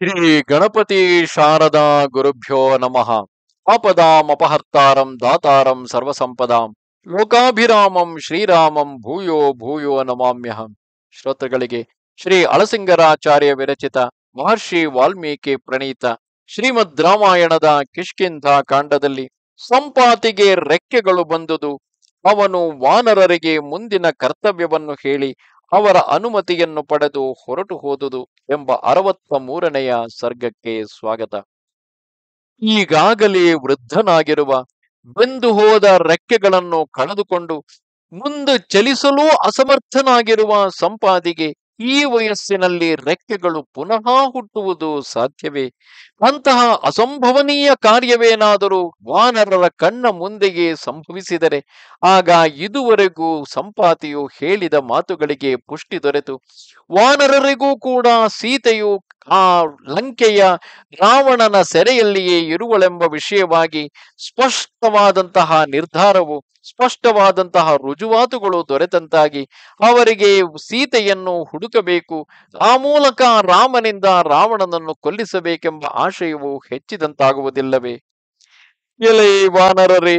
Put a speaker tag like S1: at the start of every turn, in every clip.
S1: ಶ್ರೀ ಗಣಪತಿ ಶಾರದಾ ಗುರುಭ್ಯೋ ನಮಃ ಅಪಹರ್ತಾರಂ ದಾತಾರಂ ಸರ್ವಸಂಪದಾಂ ಲೋಕಾಭಿರಾಮಂ ಶ್ರೀರಾಮಂ ಭೂಯೋ ಭೂಯೋ ನಮಾಮ್ಯಹಂ ಶ್ರೋತೃಗಳಿಗೆ ಶ್ರೀ ಅಳಸಿಂಗರಾಚಾರ್ಯ ವಿರಚಿತ ಮಹರ್ಷಿ ವಾಲ್ಮೀಕಿ ಪ್ರಣೀತ ಶ್ರೀಮದ್ ರಾಮಾಯಣದ ಕಿಷ್ಕಿಂಧ ಕಾಂಡದಲ್ಲಿ ಸಂಪಾತಿಗೆ ರೆಕ್ಕೆಗಳು ಬಂದುದು ಅವನು ವಾನರರಿಗೆ ಮುಂದಿನ ಕರ್ತವ್ಯವನ್ನು ಹೇಳಿ ಅವರ ಅನುಮತಿಯನ್ನು ಪಡೆದು ಹೊರಟು ಹೋದುದು ಎಂಬ ಅರವತ್ತ ಮೂರನೆಯ ಸರ್ಗಕ್ಕೆ ಸ್ವಾಗತ ಈಗಾಗಲೇ ವೃದ್ಧನಾಗಿರುವ ಬೆಂದು ಹೋದ ರೆಕ್ಕೆಗಳನ್ನು ಕಳೆದುಕೊಂಡು ಮುಂದೆ ಚಲಿಸಲೂ ಅಸಮರ್ಥನಾಗಿರುವ ಸಂಪಾದಿಗೆ ಈ ವಯಸ್ಸಿನಲ್ಲಿ ರೆಕ್ಕೆಗಳು ಪುನಃ ಹುಟ್ಟುವುದು ಸಾಧ್ಯವೇ ಅಂತಹ ಅಸಂಭವನೀಯ ಕಾರ್ಯವೇನಾದರೂ ವಾನರರ ಕಣ್ಣ ಮುಂದೆಗೆ ಸಂಭವಿಸಿದರೆ ಆಗ ಇದುವರೆಗೂ ಸಂಪಾತಿಯು ಹೇಳಿದ ಮಾತುಗಳಿಗೆ ಪುಷ್ಟಿ ದೊರೆತು ವಾನರರಿಗೂ ಕೂಡ ಸೀತೆಯು ಆ ಲಂಕೆಯ ರಾವಣನ ಸೆರೆಯಲ್ಲಿಯೇ ಇರುವಳೆಂಬ ವಿಷಯವಾಗಿ ಸ್ಪಷ್ಟವಾದಂತಹ ನಿರ್ಧಾರವು ಸ್ಪಷ್ಟವಾದಂತಹ ರುಜುವಾತುಗಳು ದೊರೆತಂತಾಗಿ ಅವರಿಗೆ ಸೀತೆಯನ್ನು ಹುಡುಕಬೇಕು ಆ ಮೂಲಕ ರಾಮನಿಂದ ರಾವಣನನ್ನು ಕೊಲ್ಲಿಸಬೇಕೆಂಬ ಆಶಯವು ಹೆಚ್ಚಿದಂತಾಗುವುದಿಲ್ಲವೇ ಎಲೆ ವಾನರರೇ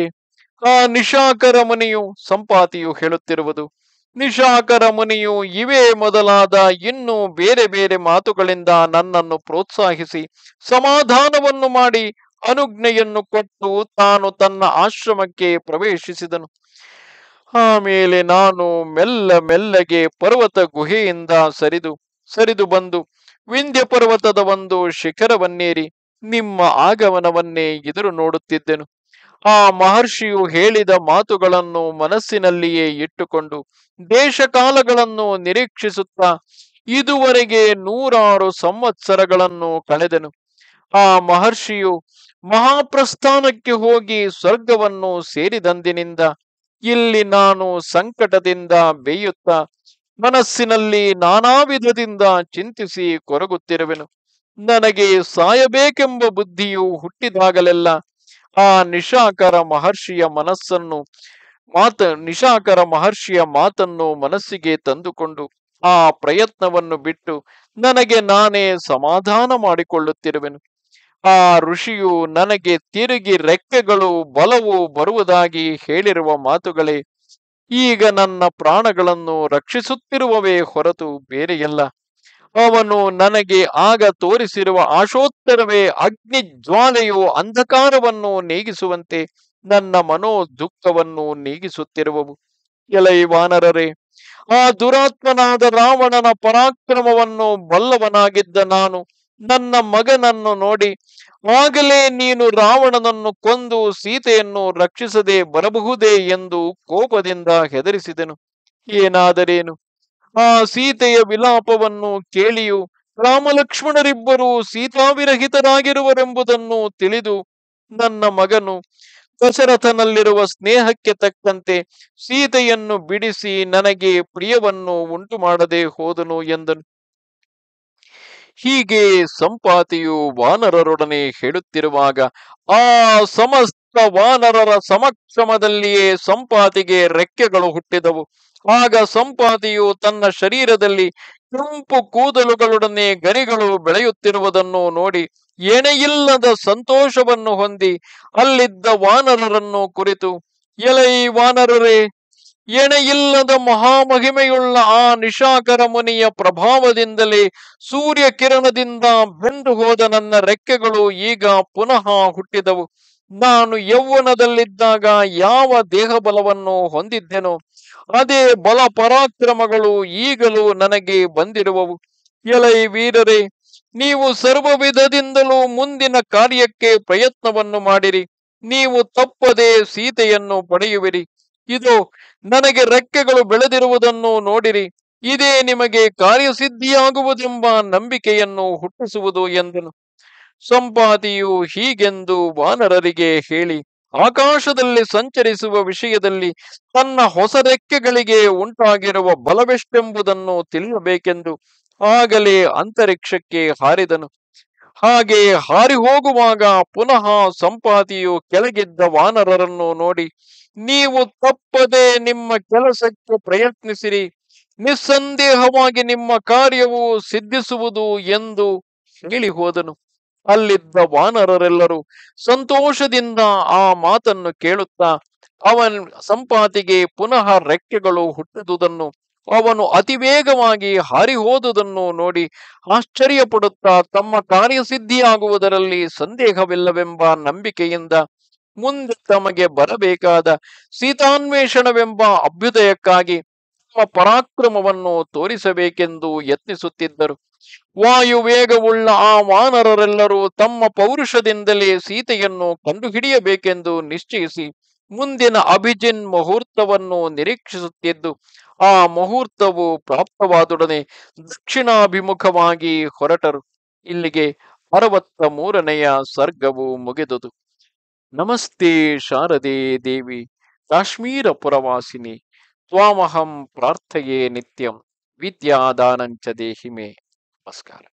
S1: ಆ ನಿಶಾಕರ ಮುನಿಯು ಸಂಪಾತಿಯು ಹೇಳುತ್ತಿರುವುದು ನಿಶಾಕರ ಮುನಿಯು ಇವೇ ಮೊದಲಾದ ಇನ್ನೂ ಬೇರೆ ಬೇರೆ ಮಾತುಗಳಿಂದ ನನ್ನನ್ನು ಪ್ರೋತ್ಸಾಹಿಸಿ ಸಮಾಧಾನವನ್ನು ಮಾಡಿ ಅನುಜ್ಞೆಯನ್ನು ಕೊಟ್ಟು ತಾನು ತನ್ನ ಆಶ್ರಮಕ್ಕೆ ಪ್ರವೇಶಿಸಿದನು ಆಮೇಲೆ ನಾನು ಮೆಲ್ಲ ಮೆಲ್ಲಗೆ ಪರ್ವತ ಗುಹೆಯಿಂದ ಸರಿದು ಸರಿದು ಬಂದು ವಿಂಧ್ಯ ಪರ್ವತದ ಒಂದು ಶಿಖರವನ್ನೇರಿ ನಿಮ್ಮ ಆಗಮನವನ್ನೇ ಎದುರು ನೋಡುತ್ತಿದ್ದೆನು ಆ ಮಹರ್ಷಿಯು ಹೇಳಿದ ಮಾತುಗಳನ್ನು ಮನಸ್ಸಿನಲ್ಲಿಯೇ ಇಟ್ಟುಕೊಂಡು ದೇಶಕಾಲಗಳನ್ನು ನಿರೀಕ್ಷಿಸುತ್ತಾ ಇದುವರೆಗೆ ನೂರಾರು ಸಂವತ್ಸರಗಳನ್ನು ಕಳೆದನು ಆ ಮಹರ್ಷಿಯು ಮಹಾಪ್ರಸ್ಥಾನಕ್ಕೆ ಹೋಗಿ ಸ್ವರ್ಗವನ್ನು ಸೇರಿದಂದಿನಿಂದ ಇಲ್ಲಿ ನಾನು ಸಂಕಟದಿಂದ ಬೇಯುತ್ತ ಮನಸ್ಸಿನಲ್ಲಿ ನಾನಾ ವಿಧದಿಂದ ಚಿಂತಿಸಿ ಕೊರಗುತ್ತಿರುವೆನು ನನಗೆ ಸಾಯಬೇಕೆಂಬ ಬುದ್ಧಿಯು ಹುಟ್ಟಿದಾಗಲೆಲ್ಲ ಆ ನಿಶಾಕರ ಮಹರ್ಷಿಯ ಮನಸ್ಸನ್ನು ಮಾತ ನಿಶಾಕರ ಮಹರ್ಷಿಯ ಮಾತನ್ನು ಮನಸ್ಸಿಗೆ ತಂದುಕೊಂಡು ಆ ಪ್ರಯತ್ನವನ್ನು ಬಿಟ್ಟು ನನಗೆ ನಾನೇ ಸಮಾಧಾನ ಮಾಡಿಕೊಳ್ಳುತ್ತಿರುವೆನು ಆ ಋಷಿಯು ನನಗೆ ತಿರುಗಿ ರೆಕ್ಕೆಗಳು ಬಲವು ಬರುವುದಾಗಿ ಹೇಳಿರುವ ಮಾತುಗಳೇ ಈಗ ನನ್ನ ಪ್ರಾಣಗಳನ್ನು ರಕ್ಷಿಸುತ್ತಿರುವವೇ ಹೊರತು ಬೇರೆಯಲ್ಲ ಅವನು ನನಗೆ ಆಗ ತೋರಿಸಿರುವ ಆಶೋತ್ತರವೇ ಅಗ್ನಿ ಜ್ವಾಲೆಯು ಅಂಧಕಾರವನ್ನು ನೀಗಿಸುವಂತೆ ನನ್ನ ಮನೋ ದುಃಖವನ್ನು ನೀಗಿಸುತ್ತಿರುವವು ಎಲೈ ವಾನರರೇ ಆ ದುರಾತ್ಮನಾದ ರಾವಣನ ಪರಾಕ್ರಮವನ್ನು ಬಲ್ಲವನಾಗಿದ್ದ ನಾನು ನನ್ನ ಮಗನನ್ನು ನೋಡಿ ಆಗಲೇ ನೀನು ರಾವಣನನ್ನು ಕೊಂದು ಸೀತೆಯನ್ನು ರಕ್ಷಿಸದೆ ಬರಬಹುದೇ ಎಂದು ಕೋಪದಿಂದ ಹೆದರಿಸಿದನು ಏನಾದರೇನು ಆ ಸೀತೆಯ ವಿಲಾಪವನ್ನು ಕೇಳಿಯೂ ರಾಮಲಕ್ಷ್ಮಣರಿಬ್ಬರೂ ಸೀತಾವಿರಹಿತರಾಗಿರುವರೆಂಬುದನ್ನು ತಿಳಿದು ನನ್ನ ಮಗನು ದಶರಥನಲ್ಲಿರುವ ಸ್ನೇಹಕ್ಕೆ ತಕ್ಕಂತೆ ಸೀತೆಯನ್ನು ಬಿಡಿಸಿ ನನಗೆ ಪ್ರಿಯವನ್ನು ಉಂಟು ಮಾಡದೆ ಹೋದನು ಎಂದನು ಹೀಗೆ ಸಂಪಾತಿಯು ವಾನರರೊಡನೆ ಹೇಳುತ್ತಿರುವಾಗ ಆ ಸಮಸ್ತ ವಾನರರ ಸಮಕ್ಷಮದಲ್ಲಿಯೇ ಸಂಪಾತಿಗೆ ರೆಕ್ಕೆಗಳು ಹುಟ್ಟಿದವು ಆಗ ಸಂಪಾತಿಯು ತನ್ನ ಶರೀರದಲ್ಲಿ ಕೆಂಪು ಕೂದಲುಗಳೊಡನೆ ಗರಿಗಳು ಬೆಳೆಯುತ್ತಿರುವುದನ್ನು ನೋಡಿ ಎಣೆಯಿಲ್ಲದ ಸಂತೋಷವನ್ನು ಹೊಂದಿ ಅಲ್ಲಿದ್ದ ವಾನರರನ್ನು ಕುರಿತು ಎಲೈ ವಾನರರೇ ಎಣೆಯಿಲ್ಲದ ಮಹಾಮಹಿಮೆಯುಳ್ಳ ಆ ನಿಶಾಕರ ಮುನಿಯ ಪ್ರಭಾವದಿಂದಲೇ ಸೂರ್ಯ ಕಿರಣದಿಂದ ಬೆಂದು ಹೋದ ನನ್ನ ರೆಕ್ಕೆಗಳು ಈಗ ಪುನಃ ಹುಟ್ಟಿದವು ನಾನು ಯೌವನದಲ್ಲಿದ್ದಾಗ ಯಾವ ದೇಹ ಬಲವನ್ನು ಹೊಂದಿದ್ದೆನೋ ಅದೇ ಬಲ ಪರಾಕ್ರಮಗಳು ಈಗಲೂ ನನಗೆ ಬಂದಿರುವವು ಎಲೈ ವೀರರೇ ನೀವು ಸರ್ವ ವಿಧದಿಂದಲೂ ಮುಂದಿನ ಕಾರ್ಯಕ್ಕೆ ಪ್ರಯತ್ನವನ್ನು ಮಾಡಿರಿ ನೀವು ತಪ್ಪದೆ ಸೀತೆಯನ್ನು ಪಡೆಯುವಿರಿ ಇದು ನನಗೆ ರೆಕ್ಕೆಗಳು ಬೆಳೆದಿರುವುದನ್ನು ನೋಡಿರಿ ಇದೇ ನಿಮಗೆ ಕಾರ್ಯಸಿದ್ಧಿಯಾಗುವುದೆಂಬ ನಂಬಿಕೆಯನ್ನು ಹುಟ್ಟಿಸುವುದು ಎಂದನು ಸಂಪಾತಿಯು ಹೀಗೆಂದು ವಾನರರಿಗೆ ಹೇಳಿ ಆಕಾಶದಲ್ಲಿ ಸಂಚರಿಸುವ ವಿಷಯದಲ್ಲಿ ತನ್ನ ಹೊಸ ರೆಕ್ಕೆಗಳಿಗೆ ಉಂಟಾಗಿರುವ ಬಲವೆಷ್ಟೆಂಬುದನ್ನು ತಿಳಿಯಬೇಕೆಂದು ಆಗಲೇ ಅಂತರಿಕ್ಷಕ್ಕೆ ಹಾರಿದನು ಹಾಗೆ ಹಾರಿ ಹೋಗುವಾಗ ಪುನಃ ಸಂಪಾತಿಯು ಕೆಳಗಿದ್ದ ವಾನರರನ್ನು ನೋಡಿ ನೀವು ತಪ್ಪದೆ ನಿಮ್ಮ ಕೆಲಸಕ್ಕೆ ಪ್ರಯತ್ನಿಸಿರಿ ನಿಸ್ಸಂದೇಹವಾಗಿ ನಿಮ್ಮ ಕಾರ್ಯವು ಸಿದ್ಧಿಸುವುದು ಎಂದು ಹೇಳಿ ಹೋದನು ಅಲ್ಲಿದ್ದ ವಾನರರೆಲ್ಲರೂ ಸಂತೋಷದಿಂದ ಆ ಮಾತನ್ನು ಕೇಳುತ್ತಾ ಅವನ್ ಸಂಪಾತಿಗೆ ಪುನಃ ರೆಕ್ಕೆಗಳು ಹುಟ್ಟಿದುದನ್ನು ಅವನು ವೇಗವಾಗಿ ಹಾರಿಹೋದುದನ್ನು ನೋಡಿ ಆಶ್ಚರ್ಯಪಡುತ್ತಾ ತಮ್ಮ ಕಾರ್ಯಸಿದ್ಧಿಯಾಗುವುದರಲ್ಲಿ ಸಂದೇಹವಿಲ್ಲವೆಂಬ ನಂಬಿಕೆಯಿಂದ ಮುಂದೆ ತಮಗೆ ಬರಬೇಕಾದ ಸೀತಾನ್ವೇಷಣವೆಂಬ ಅಭ್ಯುದಯಕ್ಕಾಗಿ ತಮ್ಮ ಪರಾಕ್ರಮವನ್ನು ತೋರಿಸಬೇಕೆಂದು ಯತ್ನಿಸುತ್ತಿದ್ದರು ವಾಯುವೇಗವುಳ್ಳ ಆ ವಾನರರೆಲ್ಲರೂ ತಮ್ಮ ಪೌರುಷದಿಂದಲೇ ಸೀತೆಯನ್ನು ಕಂಡುಹಿಡಿಯಬೇಕೆಂದು ನಿಶ್ಚಯಿಸಿ ಮುಂದಿನ ಅಭಿಜಿನ್ ಮುಹೂರ್ತವನ್ನು ನಿರೀಕ್ಷಿಸುತ್ತಿದ್ದು ಆ ಮುಹೂರ್ತವು ಪ್ರಾಪ್ತವಾದೊಡನೆ ದಕ್ಷಿಣಾಭಿಮುಖವಾಗಿ ಹೊರಟರು ಇಲ್ಲಿಗೆ ಅರವತ್ತ ಮೂರನೆಯ ಸರ್ಗವು ಮುಗಿದುದು ನಮಸ್ತೆ ಶಾರದೆ ದೇವಿ ಕಾಶ್ಮೀರ ಪುರವಾಸಿನಿ ತ್ವಾಮಹಂ ಪ್ರಾರ್ಥೆಯೇ ನಿತ್ಯಂ ವಿದ್ಯಾದಾನಂಚ ದೇಹಿಮೆ ನಮಸ್ಕಾರ